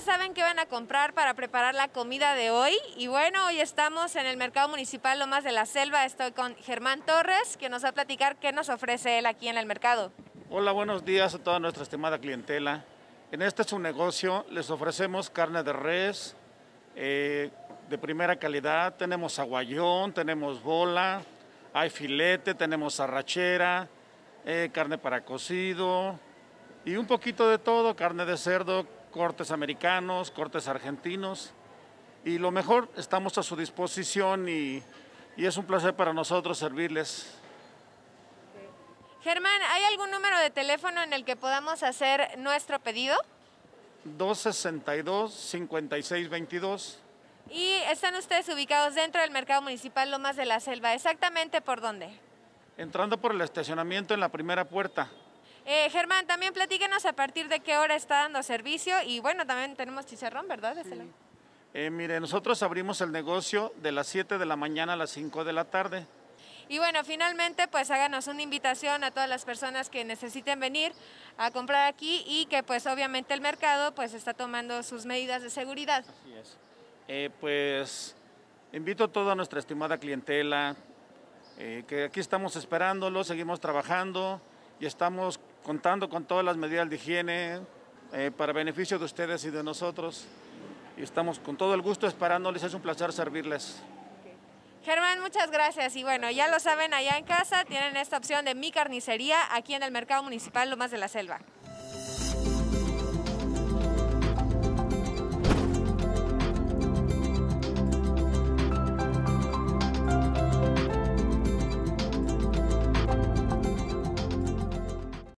saben qué van a comprar para preparar la comida de hoy. Y bueno, hoy estamos en el Mercado Municipal Lomas de la Selva. Estoy con Germán Torres, que nos va a platicar qué nos ofrece él aquí en el mercado. Hola, buenos días a toda nuestra estimada clientela. En este es un negocio les ofrecemos carne de res eh, de primera calidad. Tenemos aguayón, tenemos bola, hay filete, tenemos arrachera, eh, carne para cocido y un poquito de todo, carne de cerdo, cortes americanos, cortes argentinos. Y lo mejor, estamos a su disposición y, es un placer para nosotros servirles. Germán, ¿hay algún número de teléfono en el que podamos hacer nuestro pedido? 262-5622. ¿Y están ustedes ubicados dentro del Mercado Municipal Lomas de la Selva? ¿Exactamente por dónde? Entrando por el estacionamiento en la primera puerta. Eh, Germán, también platíquenos a partir de qué hora está dando servicio y bueno, también tenemos chicharrón, ¿verdad? Eh, mire, nosotros abrimos el negocio de las 7 de la mañana a las 5 de la tarde. Y bueno, finalmente, pues háganos una invitación a todas las personas que necesiten venir a comprar aquí y que pues obviamente el mercado pues está tomando sus medidas de seguridad. Así es. Eh, pues invito a toda nuestra estimada clientela, que aquí estamos esperándolo, seguimos trabajando y estamos contando con todas las medidas de higiene eh, para beneficio de ustedes y de nosotros. Y estamos con todo el gusto esperándoles, es un placer servirles. Germán, muchas gracias. Y bueno, ya lo saben, allá en casa tienen esta opción de mi carnicería aquí en el Mercado Municipal Lomas de la Selva.